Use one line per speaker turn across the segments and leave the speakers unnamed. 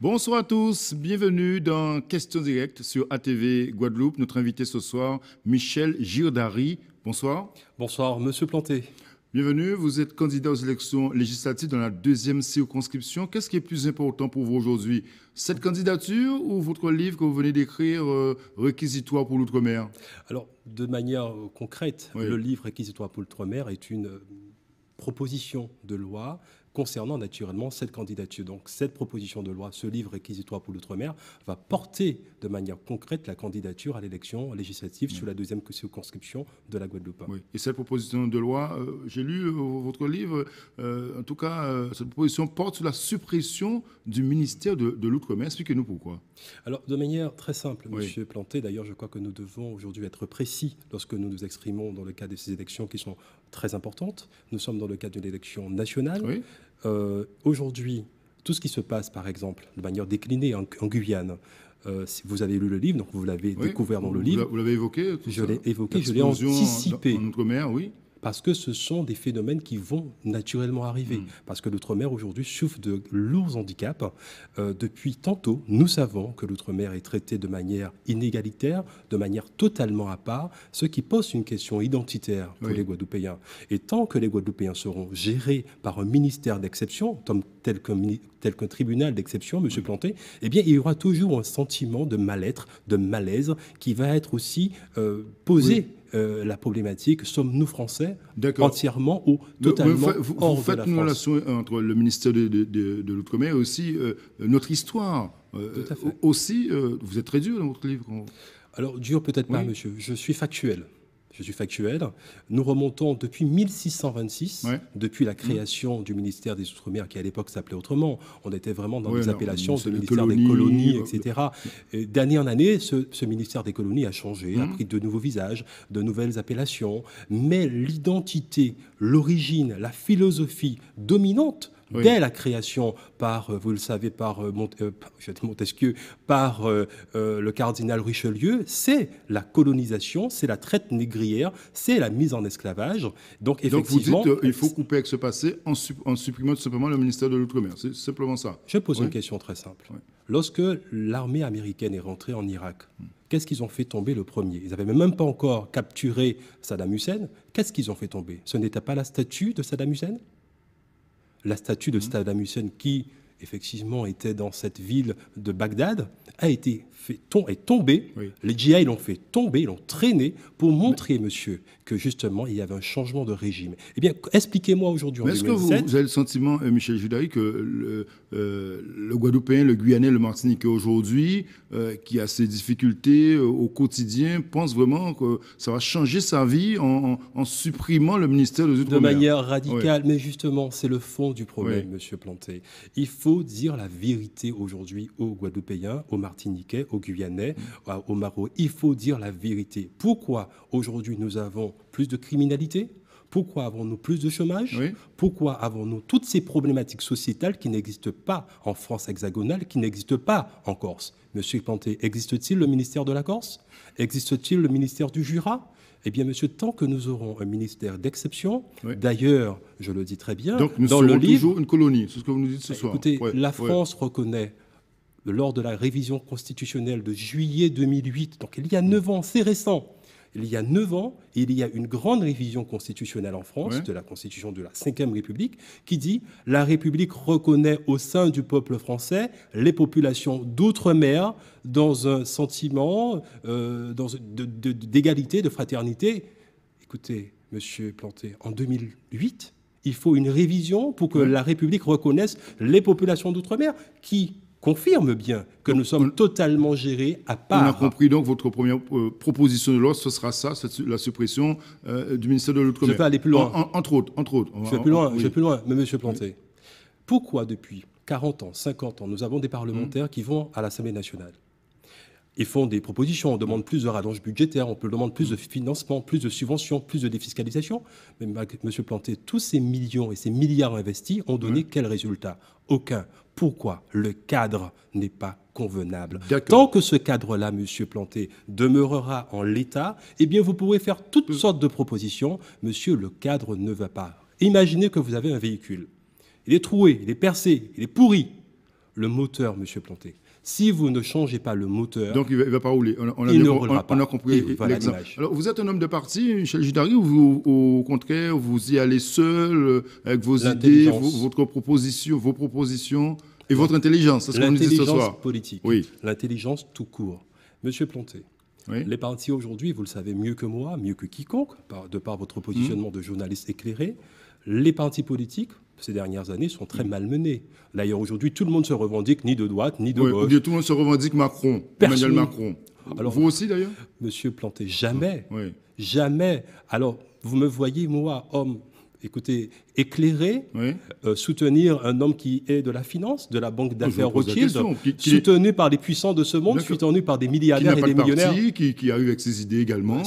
Bonsoir à tous, bienvenue dans Questions Directes sur ATV Guadeloupe. Notre invité ce soir, Michel Girdari. Bonsoir. Bonsoir, monsieur Planté. Bienvenue, vous êtes candidat aux élections législatives dans la deuxième circonscription. Qu'est-ce qui est plus important pour vous aujourd'hui Cette candidature ou votre livre que vous venez d'écrire, euh, requisitoire pour l'Outre-mer Alors, de manière euh, concrète, le livre
Réquisitoire pour l'Outre-mer est une euh, proposition de loi concernant naturellement cette candidature. Donc cette proposition de loi, ce livre réquisitoire pour l'outre-mer, va porter de manière concrète la candidature à l'élection législative sur la deuxième circonscription de la Guadeloupe.
Oui. Et cette proposition de loi, euh, j'ai lu euh, votre livre, euh, en tout cas, cette proposition porte sur la suppression du ministère de, l'outre-mer. Expliquez-nous pourquoi.
Alors de manière très simple, Monsieur Planté, d'ailleurs, je crois que nous devons aujourd'hui être précis lorsque nous nous exprimons dans le cadre de ces élections qui sont très importante. Nous sommes dans le cadre d'une élection nationale. Euh, aujourd'hui, tout ce qui se passe, par exemple, de manière déclinée en, Guyane, euh, si vous avez lu le livre, donc vous l'avez découvert dans le livre. Vous
l'avez évoqué. Tout je l'ai évoqué, je l'ai anticipé. En,
oui parce que ce sont des phénomènes qui vont naturellement arriver. Mm. Parce que l'outre-mer aujourd'hui souffre de lourds handicaps. Euh, depuis tantôt, nous savons que l'outre-mer est traité de manière inégalitaire, de manière totalement à part, ce qui pose une question identitaire pour les Guadeloupéens. Et tant que les Guadeloupéens seront gérés par un ministère d'exception, tel qu'un tel tribunal d'exception, M. Mm. Planté, eh bien, il y aura toujours un sentiment de mal-être, de malaise, qui va être aussi euh, posé euh, la problématique sommes-nous français entièrement ou totalement vous, vous, hors vous faites une relation
entre le ministère de, l'Outre-mer et aussi euh, notre histoire. Euh, aussi, vous êtes très dur dans votre livre. Alors, dur peut-être pas, monsieur. Je suis factuel je suis factuel. Nous
remontons depuis 1626, depuis la mmh. création du ministère des Outre-mer, qui à l'époque s'appelait autrement. On était vraiment dans les des appellations de ministère des colonies, euh, etc. D'année en année, ce, ministère des colonies a changé, a mmh. pris de nouveaux visages, de nouvelles appellations. Mais l'identité, l'origine, la philosophie dominante dès la création par, euh, vous le savez, par euh, euh, Montesquieu, par le cardinal Richelieu, c'est la colonisation, c'est la traite négrière, c'est la mise en esclavage. Donc, effectivement,
il faut couper avec ce passé en, supprimant simplement le ministère de l'Outre-mer. C'est simplement ça. Je pose une question très simple. Lorsque l'armée américaine est rentrée en Irak,
hmm. Qu'est-ce qu'ils ont fait tomber le premier Ils n'avaient même pas encore capturé Saddam Hussein. Qu'est-ce qu'ils ont fait tomber Ce n'était pas la statue de Saddam Hussein la statue de mhm. Saddam qui effectivement était dans cette ville de Bagdad, a été fait tomber, est tombé. Les GI l'ont fait tomber, l'ont traîné pour montrer, monsieur, que justement, il y avait un changement de régime. Eh bien, expliquez-moi aujourd'hui. Est-ce que vous, avez
le sentiment, euh, Michel Judaï, que le, euh, le, Guadeloupéen, le Guyanais, le Martinique aujourd'hui, euh, qui a ses difficultés euh, au quotidien, pense vraiment que ça va changer sa vie en, supprimant le ministère des outre De manière radicale,
mais justement, c'est le fond du problème, monsieur Planté. Il faut faut dire la vérité aujourd'hui aux Guadeloupéens, aux Martiniquais, aux Guyanais, mm. aux Marocains. Il faut dire la vérité. Pourquoi aujourd'hui nous avons plus de criminalité pourquoi avons-nous plus de chômage Pourquoi avons-nous toutes ces problématiques sociétales qui n'existent pas en France hexagonale, qui n'existent pas en Corse Monsieur Panté, existe-t-il le ministère de la Corse Existe-t-il le ministère du Jura eh bien, monsieur, tant que nous aurons un ministère d'exception, d'ailleurs, je le dis très bien, Donc nous dans le livre, toujours
une colonie, c'est ce que vous nous dites ce
bah, soir. Écoutez, la France reconnaît lors de la révision constitutionnelle de juillet 2008, donc il y a neuf ans, c'est récent, il y a neuf ans, il y a une grande révision constitutionnelle en France, de la constitution de la Ve République, qui dit la République reconnaît au sein du peuple français les populations d'outre-mer dans un sentiment euh, d'égalité, de, fraternité. Écoutez, monsieur Planté, en 2008, il faut une révision pour que la République reconnaisse les
populations d'outre-mer qui confirme bien que nous sommes totalement gérés à part. On a compris donc votre première euh, proposition de loi, ce sera ça, la suppression euh, du ministère de l'Outre-mer. Je vais aller plus loin. entre autres, entre autres. Je vais plus loin, je vais plus loin, mais Monsieur Planté. Pourquoi depuis
40 ans, 50 ans, nous avons des parlementaires mmh. qui vont à l'Assemblée nationale ils font des propositions. On demande plus de rallonge budgétaires, on demande plus de mmh. financement, plus de subventions, plus de défiscalisation. Mais M. Planté, tous ces millions et ces milliards investis ont donné mmh. quel résultat Aucun. Pourquoi le cadre n'est pas convenable Tant que ce cadre-là, Monsieur Planté, demeurera en l'état, eh bien, vous pourrez faire toutes sortes de propositions. Monsieur, le cadre ne va pas. Imaginez que vous avez un véhicule. Il est troué, il est percé, il est pourri le moteur, Monsieur Planté. Si vous ne changez pas le moteur, donc il ne va, pas
rouler. On, a, pas. compris Alors, vous êtes un homme de parti, Michel Gidari, ou au contraire, vous y allez seul euh, avec vos idées, vos, votre proposition, vos propositions et votre intelligence. C'est ce
politique. Oui. L'intelligence tout court. Monsieur Planté, Les partis aujourd'hui, vous le savez mieux que moi, mieux que quiconque, de par votre hum. positionnement de journaliste éclairé, les partis politiques ces dernières années sont très mhm. malmenées. D'ailleurs, aujourd'hui, tout le monde se revendique ni de droite, ni de oui, gauche.
Tout le monde se revendique Macron, Emmanuel Macron.
Alors, vous aussi, d'ailleurs Monsieur Planté, jamais. Jamais. Alors, vous me voyez, moi, homme écoutez, éclairer, euh, soutenir un homme qui est de la finance, de la banque d'affaires Rothschild, soutenu par les puissants de ce monde, soutenu par des milliardaires et des millionnaires. qui, a eu avec ses idées également.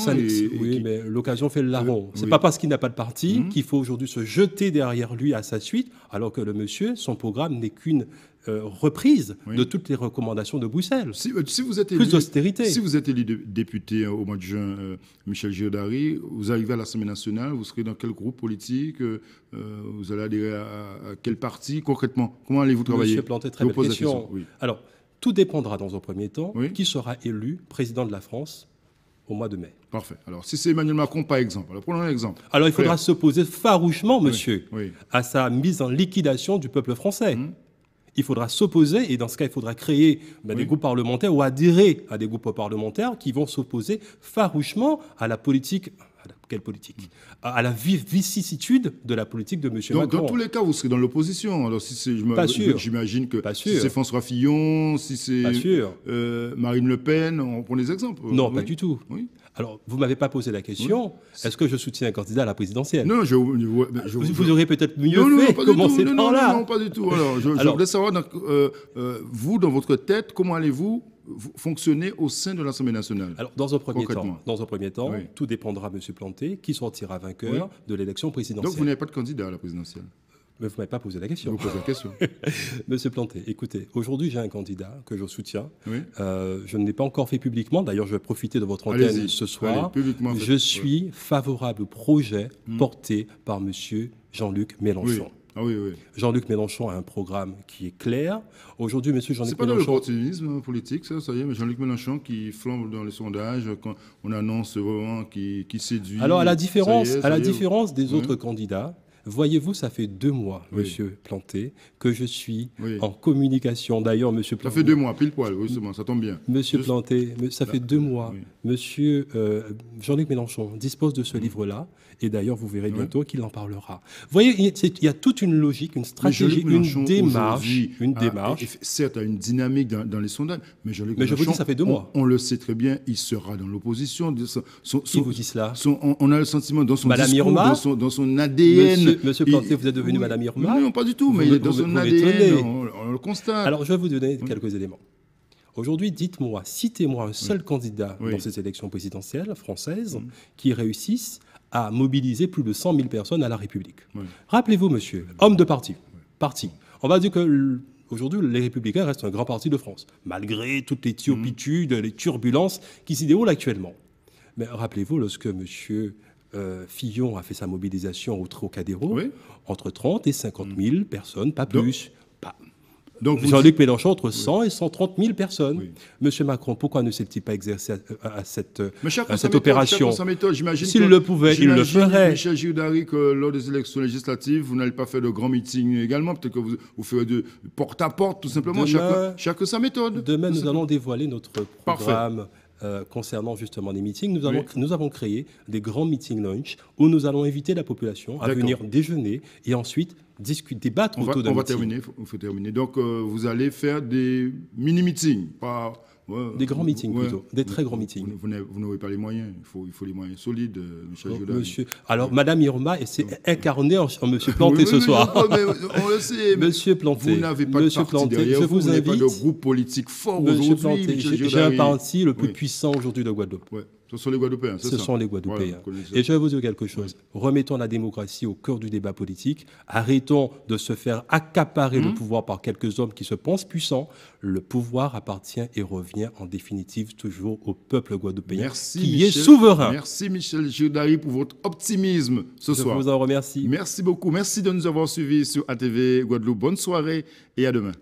oui, mais l'occasion fait le larron. Ce c'est pas parce qu'il n'a pas de parti mhm. qu'il faut aujourd'hui se jeter derrière lui à sa suite, alors que le monsieur, son programme n'est
qu'une euh, reprise de toutes les recommandations de Bruxelles. Si, euh, vous êtes Plus d'austérité. Si vous êtes élu député euh, au mois de juin, Michel Giordari, vous arrivez à l'Assemblée nationale, vous serez dans quel groupe politique Vous allez adhérer à, quel parti Concrètement, comment allez-vous travailler Monsieur très Alors, tout dépendra dans un premier temps qui sera élu
président de la France au mois de mai. Parfait. Alors, si c'est Emmanuel Macron, par exemple, alors prenons un exemple. Alors, il faudra s'opposer farouchement, monsieur, à sa mise en liquidation du peuple français. Hum il faudra s'opposer, et dans ce cas, il faudra créer bah, des groupes parlementaires ou adhérer à des groupes parlementaires qui vont s'opposer farouchement à la politique quelle politique mm. À la vicissitude de la politique de M. Macron. Dans tous les
cas, vous serez dans l'opposition. Alors, si c'est, j'imagine que si c'est François Fillon, si c'est euh, Marine Le Pen, on prend les exemples. Non, pas du
tout. Oui. Alors, vous ne m'avez pas posé la question, est-ce que je soutiens un candidat à la
présidentielle Non, je, vous... vous,
auriez peut-être mieux non, fait non, commencer non, Non, pas du tout. Alors, je, voudrais
savoir, euh, euh, vous, dans votre tête, comment allez-vous fonctionner au sein de l'Assemblée nationale Alors, dans un premier temps, dans un premier temps tout dépendra, M. Planté, qui sortira vainqueur
de l'élection présidentielle. Donc, vous n'avez pas de candidat à la présidentielle mais vous ne m'avez pas posé la question. Vous posez la question. Monsieur Planté, écoutez, aujourd'hui j'ai un candidat que je soutiens. Euh, je ne l'ai pas encore fait publiquement. D'ailleurs, je vais profiter de votre antenne ce soir. je suis favorable au projet hmm. porté par Monsieur Jean-Luc Mélenchon. Ah Jean-Luc Mélenchon a un programme
qui est clair. Aujourd'hui, monsieur Jean-Luc Mélenchon. C'est pas l'opportunisme politique, ça, ça y est, mais Jean-Luc Mélenchon qui flambe dans les sondages, quand on annonce vraiment qui, qui séduit. Alors, à la différence, à la différence des autres
candidats, Voyez-vous, ça fait deux mois, M. Monsieur Planté, que je suis
en communication. D'ailleurs, Monsieur Planté. Ça fait deux mois, pile poil, justement, ça tombe bien.
Monsieur Planté, ça fait deux mois. M. Monsieur euh, Jean-Luc Mélenchon dispose de ce mhm. livre-là, et d'ailleurs, vous verrez bientôt qu'il en parlera. voyez, il y a toute une logique, une stratégie, une démarche.
Une démarche. A, certes, a une dynamique dans, les sondages, mais Jean-Luc Mélenchon. Je vous dis, ça fait deux mois. On, le sait très bien, il sera dans l'opposition. Qui vous dit cela on, a le sentiment dans son dans, son, ADN monsieur, Planté, vous êtes devenu Madame Irma. Non, pas du
tout, mais il est dans son ADN, on, on, le constate. Alors, je vais vous donner quelques éléments. Aujourd'hui, dites-moi, citez-moi un seul candidat dans ces élections présidentielles françaises qui réussisse à mobiliser plus de 100 000 personnes à la République. Rappelez-vous, monsieur, homme de parti, parti. On va dire que Aujourd'hui, les Républicains restent un grand parti de France, malgré toutes les mhm. turpitudes, les turbulences qui s'y déroulent actuellement. Mais rappelez-vous, lorsque monsieur… Euh, Fillon a fait sa mobilisation au Trocadéro, entre 30 et 50 000 mm. personnes, pas plus. Donc Jean-Luc Mélenchon, entre 100 et 130 000 personnes. Monsieur Macron, pourquoi ne s'est-il pas exercé
à, cette, à cette opération S'il le pouvait, il le ferait. Michel Giudari, que lors des élections législatives, vous n'allez pas faire de grands meetings également. Peut-être que vous, vous ferez de porte-à-porte, tout simplement. chacun, sa méthode. Demain, nous allons dévoiler notre programme. Parfait.
Euh, concernant justement les meetings, nous, avons, nous avons créé des grands meeting lunch où nous allons inviter la population à venir
déjeuner et ensuite discuter, débattre on autour va, On va terminer, terminer. Donc, euh, vous allez faire des mini-meetings, pas...
des grands meetings plutôt,
des très grands meetings. Vous, n'avez n'aurez pas les moyens, il faut, il faut les moyens solides, euh, oh, monsieur, Alors,
Mme Madame Irma
s'est incarnée en, en, Monsieur Planté ce soir.
monsieur Planté. Vous n'avez pas de je vous, vous n'avez
groupe politique fort aujourd'hui. J'ai un parti
le plus puissant aujourd'hui de Guadeloupe. Ce sont les Guadeloupéens, Ce sont les Guadeloupéens. et je vais vous dire quelque chose. Remettons la démocratie au cœur du débat politique. Arrêtons de se faire accaparer le mmh. pouvoir par quelques hommes qui se pensent puissants. Le pouvoir appartient et revient en définitive toujours au peuple guadeloupéen qui est souverain.
Merci Michel Giudari pour votre optimisme ce soir. Je vous en remercie. Merci beaucoup. Merci de nous avoir suivis sur ATV Guadeloupe. Bonne soirée et à demain.